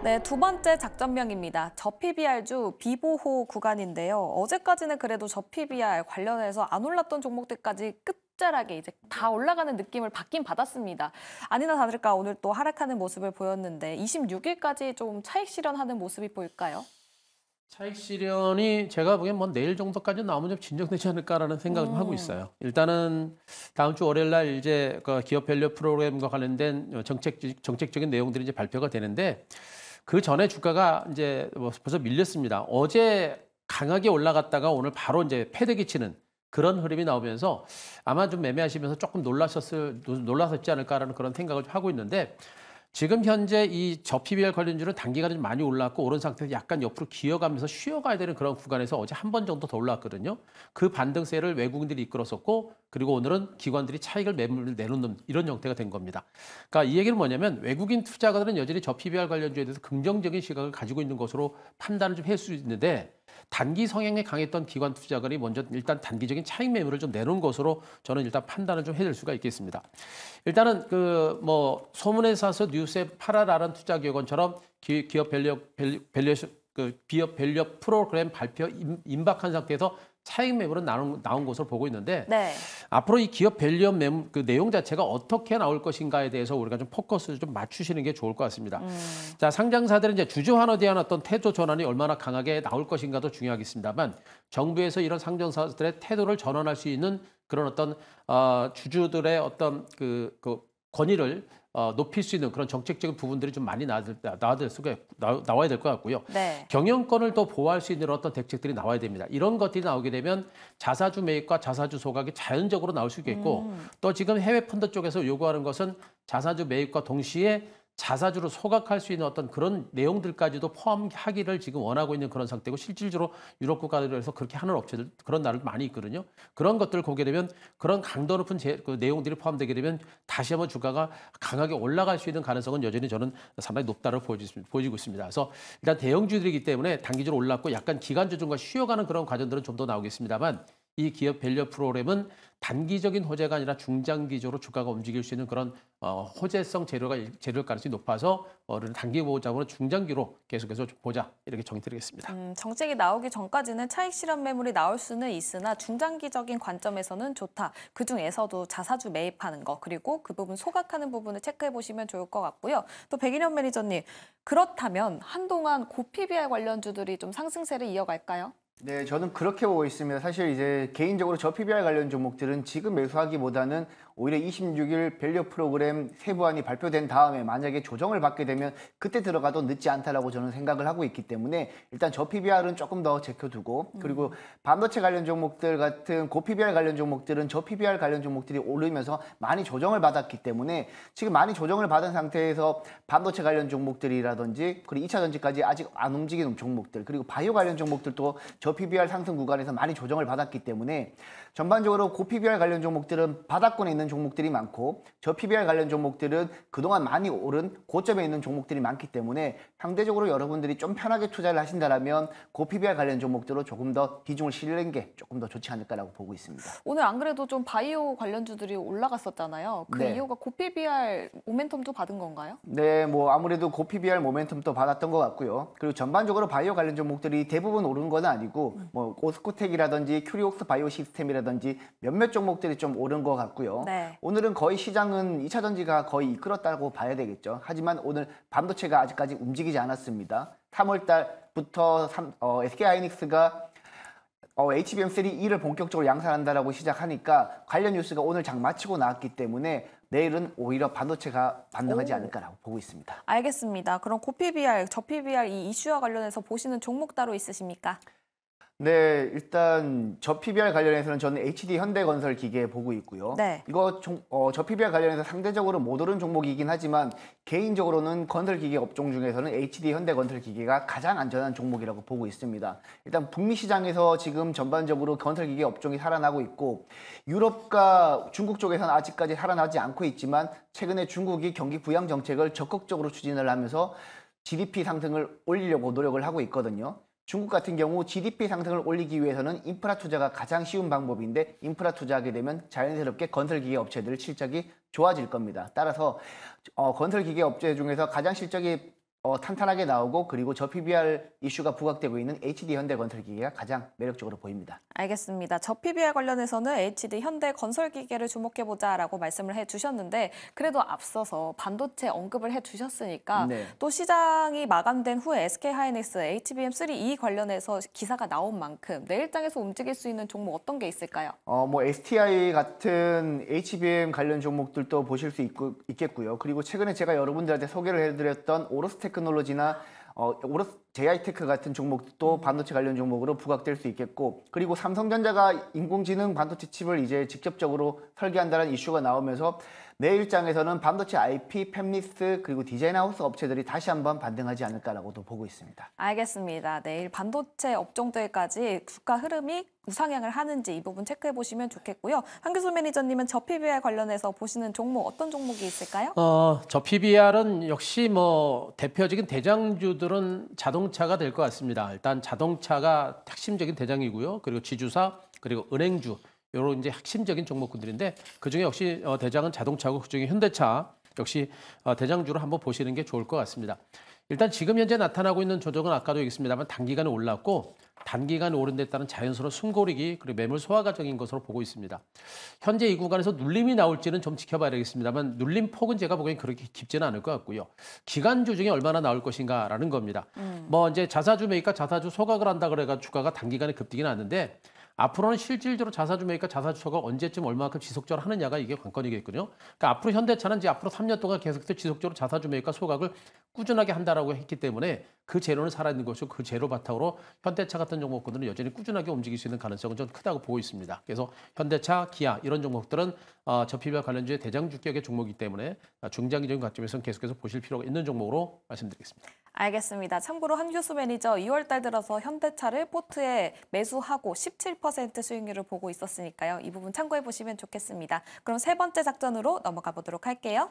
네, 두 번째 작전명입니다. 저PBR주 비보호 구간인데요. 어제까지는 그래도 저PBR 관련해서 안 올랐던 종목들까지 끝자락에 이제 다 올라가는 느낌을 받긴 받았습니다. 아니나 다를까 오늘 또 하락하는 모습을 보였는데 26일까지 좀 차익 실현하는 모습이 보일까요? 차익 실현이 제가 보기엔 뭐 내일 정도까지 나오면 좀 진정되지 않을까라는 생각을 음. 하고 있어요. 일단은 다음 주 월요일 날 이제 그 기업 밸류 프로그램과 관련된 정책 정책적인 내용들이 이제 발표가 되는데 그 전에 주가가 이제 뭐 벌써 밀렸습니다. 어제 강하게 올라갔다가 오늘 바로 이제 패대기 치는 그런 흐름이 나오면서 아마 좀 매매하시면서 조금 놀라셨을 놀라셨지 않을까라는 그런 생각을 하고 있는데 지금 현재 이 저 p 비 r 관련주는 단기간에 좀 많이 올랐고 오른 상태에서 약간 옆으로 기어가면서 쉬어가야 되는 그런 구간에서 어제 한 번 정도 더 올랐거든요. 그 반등세를 외국인들이 이끌었었고 그리고 오늘은 기관들이 차익을 매물을 내놓는 이런 형태가 된 겁니다. 그러니까 이 얘기는 뭐냐면 외국인 투자가들은 여전히 저 p 비 r 관련주에 대해서 긍정적인 시각을 가지고 있는 것으로 판단을 좀 할 수 있는데 단기 성향에 강했던 기관 투자자들이 먼저 일단 단기적인 차익 매물을 좀 내놓은 것으로 저는 일단 판단을 좀해줄 수가 있겠습니다. 일단은 그 뭐 소문에 사서 뉴스에 팔아라는 투자 기업건처럼 기업 밸류 밸류 그 기업 밸류 프로그램 발표 임, 박한 상태에서 차익 매물은 나온, 나온 것으로 보고 있는데 네. 앞으로 이 기업 밸류업 매물, 그 내용 자체가 어떻게 나올 것인가에 대해서 우리가 좀 포커스를 좀 맞추시는 게 좋을 것 같습니다. 음. 자 상장사들은 이제 주주환호에 대한 어떤 태도 전환이 얼마나 강하게 나올 것인가도 중요하겠습니다만 정부에서 이런 상장사들의 태도를 전환할 수 있는 그런 어떤 어, 주주들의 어떤 그, 그 권위를 어, 높일 수 있는 그런 정책적인 부분들이 좀 많이 나와야 될 수가 나, 나와야 될 것 같고요. 네. 경영권을 더 보호할 수 있는 어떤 대책들이 나와야 됩니다. 이런 것들이 나오게 되면 자사주 매입과 자사주 소각이 자연적으로 나올 수 있겠고 음. 또 지금 해외 펀드 쪽에서 요구하는 것은 자사주 매입과 동시에 자사주로 소각할 수 있는 어떤 그런 내용들까지도 포함하기를 지금 원하고 있는 그런 상태고 실질적으로 유럽 국가들에서 그렇게 하는 업체들 그런 나라도 많이 있거든요. 그런 것들을 보게 되면 그런 강도 높은 제, 그 내용들이 포함되게 되면 다시 한번 주가가 강하게 올라갈 수 있는 가능성은 여전히 저는 상당히 높다를 보여지고 있습니다. 그래서 일단 대형주들이기 때문에 단기적으로 올랐고 약간 기간 조정과 쉬어가는 그런 과정들은 좀 더 나오겠습니다만 이 기업 밸류 프로그램은 단기적인 호재가 아니라 중장기적으로 주가가 움직일 수 있는 그런 어, 호재성 재료가 재료 가능성이 높아서 어, 단기 보호자으로 중장기로 계속해서 보자 이렇게 정의드리겠습니다. 음, 정책이 나오기 전까지는 차익 실현 매물이 나올 수는 있으나 중장기적인 관점에서는 좋다. 그 중에서도 자사주 매입하는 거 그리고 그 부분 소각하는 부분을 체크해 보시면 좋을 것 같고요. 또 백인현 매니저님 그렇다면 한동안 고PBR 관련주들이 좀 상승세를 이어갈까요? 네, 저는 그렇게 보고 있습니다. 사실 이제 개인적으로 저 PBR 관련 종목들은 지금 매수하기보다는 오히려 26일 밸류 프로그램 세부안이 발표된 다음에 만약에 조정을 받게 되면 그때 들어가도 늦지 않다라고 저는 생각을 하고 있기 때문에 일단 저 PBR은 조금 더 제껴두고 음. 그리고 반도체 관련 종목들 같은 고 PBR 관련 종목들은 저 PBR 관련 종목들이 오르면서 많이 조정을 받았기 때문에 지금 많이 조정을 받은 상태에서 반도체 관련 종목들이라든지 그리고 2차 전지까지 아직 안 움직이는 종목들 그리고 바이오 관련 종목들도 저 PBR 상승 구간에서 많이 조정을 받았기 때문에 전반적으로 고 PBR 관련 종목들은 바닥권에 있는 있는 종목들이 많고 저 PBR 관련 종목들은 그동안 많이 오른 고점에 있는 종목들이 많기 때문에 상대적으로 여러분들이 좀 편하게 투자를 하신다면 고 PBR 관련 종목들로 조금 더 비중을 실는 게 조금 더 좋지 않을까라고 보고 있습니다. 오늘 안 그래도 좀 바이오 관련주들이 올라갔었잖아요. 그 네. 이유가 고 PBR 모멘텀도 받은 건가요? 네, 뭐 아무래도 고 PBR 모멘텀도 받았던 것 같고요. 그리고 전반적으로 바이오 관련 종목들이 대부분 오른 건 아니고 음. 뭐 오스코텍이라든지 큐리옥스 바이오 시스템이라든지 몇몇 종목들이 좀 오른 것 같고요. 네. 네. 오늘은 거의 시장은 2차 전지가 거의 이끌었다고 봐야 되겠죠. 하지만 오늘 반도체가 아직까지 움직이지 않았습니다. 3월 달부터 어, SK 하이닉스가 어, HBM3 E를 본격적으로 양산한다라고 시작하니까 관련 뉴스가 오늘 장 마치고 나왔기 때문에 내일은 오히려 반도체가 반등하지 오. 않을까라고 보고 있습니다. 알겠습니다. 그럼 고PBR, 저PBR 이 이슈와 관련해서 보시는 종목 따로 있으십니까? 네, 일단 저 PBR 관련해서는 저는 HD 현대건설 기계 보고 있고요. 네. 이거 종, 어, 저 PBR 관련해서 상대적으로 못 오른 종목이긴 하지만 개인적으로는 건설 기계 업종 중에서는 HD 현대건설 기계가 가장 안전한 종목이라고 보고 있습니다. 일단 북미 시장에서 지금 전반적으로 건설 기계 업종이 살아나고 있고 유럽과 중국 쪽에서는 아직까지 살아나지 않고 있지만 최근에 중국이 경기 부양 정책을 적극적으로 추진을 하면서 GDP 상승을 올리려고 노력을 하고 있거든요. 중국 같은 경우 GDP 상승을 올리기 위해서는 인프라 투자가 가장 쉬운 방법인데 인프라 투자하게 되면 자연스럽게 건설기계 업체들 실적이 좋아질 겁니다. 따라서 어, 건설기계 업체 중에서 가장 실적이 어, 탄탄하게 나오고 그리고 저 PBR 이슈가 부각되고 있는 HD 현대 건설기계가 가장 매력적으로 보입니다. 알겠습니다. 저 PBR 관련해서는 HD 현대 건설기계를 주목해보자라고 말씀을 해주셨는데 그래도 앞서서 반도체 언급을 해주셨으니까 네. 또 시장이 마감된 후에 SK하이닉스 HBM3E 관련해서 기사가 나온 만큼 내일장에서 움직일 수 있는 종목 어떤 게 있을까요? 어, 뭐 STI 같은 HBM 관련 종목들도 보실 수 있고, 있겠고요. 그리고 최근에 제가 여러분들한테 소개를 해드렸던 오로스텍 테크놀로지나 어, 오로스 JI테크 같은 종목도 음. 반도체 관련 종목으로 부각될 수 있겠고 그리고 삼성전자가 인공지능 반도체 칩을 이제 직접적으로 설계한다는 이슈가 나오면서 내 일장에서는 반도체 IP, 팹리스 트 그리고 디자인하우스 업체들이 다시 한번 반등하지 않을까라고도 보고 있습니다. 알겠습니다. 내일 반도체 업종들까지 주가 흐름이 우상향을 하는지 이 부분 체크해 보시면 좋겠고요. 한규수 매니저님은 저 PBR 관련해서 보시는 종목 어떤 종목이 있을까요? 어, 저 PBR은 역시 뭐 대표적인 대장주들은 자동차가 될 것 같습니다. 일단 자동차가 핵심적인 대장이고요. 그리고 지주사 그리고 은행주 이런 이제 핵심적인 종목군들인데 그중에 역시 어, 대장은 자동차고 그중에 현대차 역시 어, 대장주로 한번 보시는 게 좋을 것 같습니다. 일단 지금 현재 나타나고 있는 조정은 아까도 얘기했습니다만 단기간에 올랐고 단기간에 오른 데 따른 자연스러운 숨고르기 그리고 매물 소화 과정인 것으로 보고 있습니다. 현재 이 구간에서 눌림이 나올지는 좀 지켜봐야 되겠습니다만 눌림 폭은 제가 보기엔 그렇게 깊지는 않을 것 같고요. 기간 조정이 얼마나 나올 것인가라는 겁니다. 음. 뭐 이제 자사주 매입과 자사주 소각을 한다 그래가 주가가 단기간에 급등이 났는데 앞으로는 실질적으로 자사주매니까 자사주처가 언제쯤 얼마큼 지속적으로 하느냐가 이게 관건이겠군요. 그러니까 앞으로 현대차는 이제 앞으로 3년 동안 계속해서 지속적으로 자사주매니까 소각을 꾸준하게 한다라고 했기 때문에 그 재료는 살아있는 것이고 그 재료 바탕으로 현대차 같은 종목들은 여전히 꾸준하게 움직일 수 있는 가능성은 좀 크다고 보고 있습니다. 그래서 현대차, 기아 이런 종목들은 어, 저피별 관련주의 대장주격의 종목이기 때문에 중장기적인 관점에서는 계속해서 보실 필요가 있는 종목으로 말씀드리겠습니다. 알겠습니다. 참고로 한 교수 매니저 2월달 들어서 현대차를 포트에 매수하고 17% 수익률을 보고 있었으니까요. 이 부분 참고해 보시면 좋겠습니다. 그럼 세 번째 작전으로 넘어가 보도록 할게요.